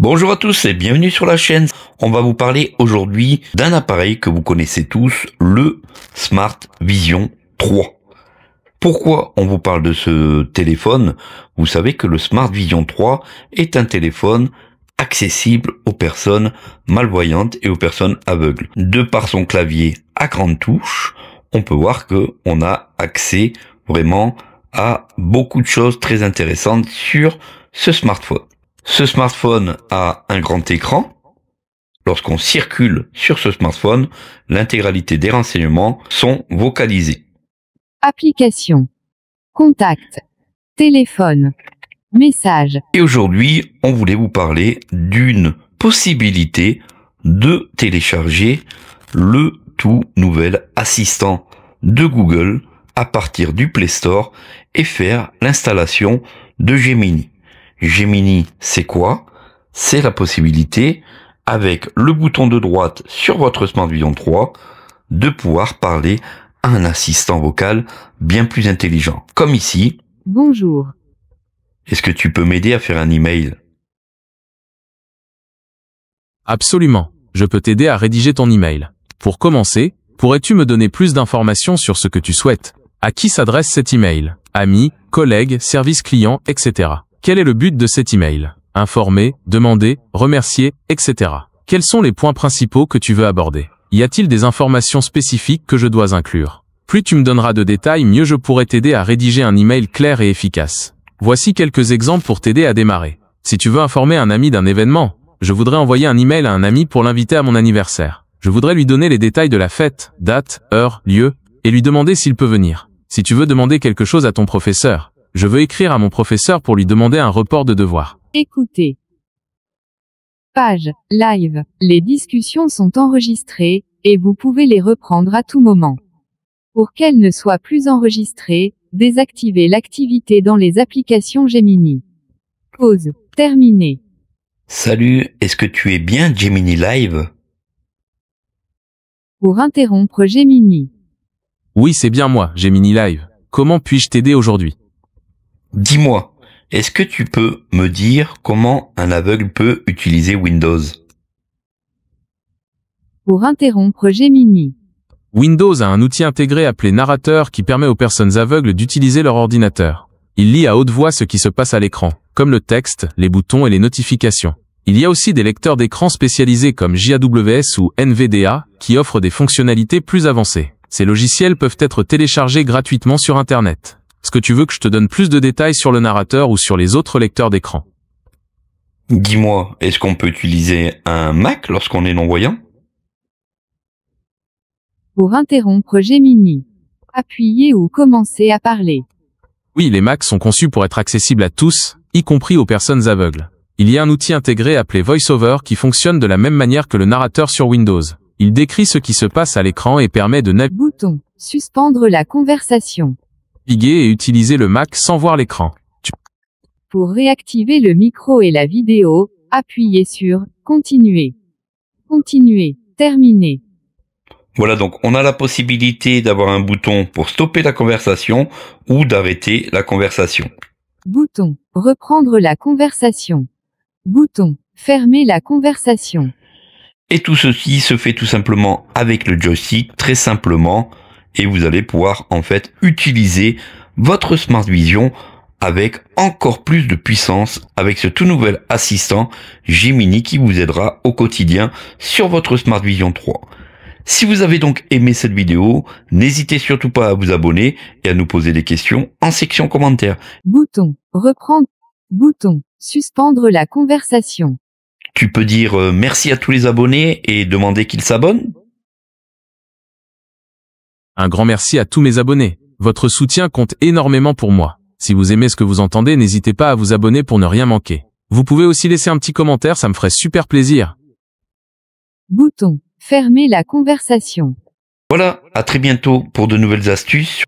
Bonjour à tous et bienvenue sur la chaîne. On va vous parler aujourd'hui d'un appareil que vous connaissez tous, le Smart Vision 3. Pourquoi on vous parle de ce téléphone Vous savez que le Smart Vision 3 est un téléphone accessible aux personnes malvoyantes et aux personnes aveugles. De par son clavier à grande touche, on peut voir que on a accès vraiment à beaucoup de choses très intéressantes sur ce smartphone. Ce smartphone a un grand écran. Lorsqu'on circule sur ce smartphone, l'intégralité des renseignements sont vocalisés. Application. Contact. Téléphone. Message. Et aujourd'hui, on voulait vous parler d'une possibilité de télécharger le tout nouvel assistant de Google à partir du Play Store et faire l'installation de Gemini. Gemini, c'est quoi C'est la possibilité, avec le bouton de droite sur votre Smart Vision 3, de pouvoir parler à un assistant vocal bien plus intelligent. Comme ici. Bonjour. Est-ce que tu peux m'aider à faire un email Absolument. Je peux t'aider à rédiger ton email. Pour commencer, pourrais-tu me donner plus d'informations sur ce que tu souhaites À qui s'adresse cet email Amis, collègues, services clients, etc. Quel est le but de cet email Informer, demander, remercier, etc. Quels sont les points principaux que tu veux aborder Y a-t-il des informations spécifiques que je dois inclure Plus tu me donneras de détails, mieux je pourrai t'aider à rédiger un email clair et efficace. Voici quelques exemples pour t'aider à démarrer. Si tu veux informer un ami d'un événement, je voudrais envoyer un email à un ami pour l'inviter à mon anniversaire. Je voudrais lui donner les détails de la fête, date, heure, lieu, et lui demander s'il peut venir. Si tu veux demander quelque chose à ton professeur, je veux écrire à mon professeur pour lui demander un report de devoir. Écoutez. Page, live, les discussions sont enregistrées, et vous pouvez les reprendre à tout moment. Pour qu'elles ne soient plus enregistrées, désactivez l'activité dans les applications Gemini. Pause. Terminé. Salut, est-ce que tu es bien Gemini Live Pour interrompre Gemini. Oui, c'est bien moi, Gemini Live. Comment puis-je t'aider aujourd'hui Dis-moi, est-ce que tu peux me dire comment un aveugle peut utiliser Windows Pour interrompre Gemini. Windows a un outil intégré appelé narrateur qui permet aux personnes aveugles d'utiliser leur ordinateur. Il lit à haute voix ce qui se passe à l'écran, comme le texte, les boutons et les notifications. Il y a aussi des lecteurs d'écran spécialisés comme JAWS ou NVDA qui offrent des fonctionnalités plus avancées. Ces logiciels peuvent être téléchargés gratuitement sur Internet. Est-ce que tu veux que je te donne plus de détails sur le narrateur ou sur les autres lecteurs d'écran Dis-moi, est-ce qu'on peut utiliser un Mac lorsqu'on est non-voyant Pour interrompre Gemini, appuyez ou commencez à parler. Oui, les Macs sont conçus pour être accessibles à tous, y compris aux personnes aveugles. Il y a un outil intégré appelé VoiceOver qui fonctionne de la même manière que le narrateur sur Windows. Il décrit ce qui se passe à l'écran et permet de... Bouton. Suspendre la conversation et utiliser le Mac sans voir l'écran. Pour réactiver le micro et la vidéo, appuyez sur Continuer. Continuer. Terminer. Voilà, donc on a la possibilité d'avoir un bouton pour stopper la conversation ou d'arrêter la conversation. Bouton. Reprendre la conversation. Bouton. Fermer la conversation. Et tout ceci se fait tout simplement avec le joystick, très simplement et vous allez pouvoir en fait utiliser votre Smart Vision avec encore plus de puissance avec ce tout nouvel assistant Gemini qui vous aidera au quotidien sur votre Smart Vision 3. Si vous avez donc aimé cette vidéo, n'hésitez surtout pas à vous abonner et à nous poser des questions en section commentaires. Bouton reprendre. Bouton suspendre la conversation. Tu peux dire euh, merci à tous les abonnés et demander qu'ils s'abonnent un grand merci à tous mes abonnés. Votre soutien compte énormément pour moi. Si vous aimez ce que vous entendez, n'hésitez pas à vous abonner pour ne rien manquer. Vous pouvez aussi laisser un petit commentaire, ça me ferait super plaisir. Bouton. Fermez la conversation. Voilà, à très bientôt pour de nouvelles astuces.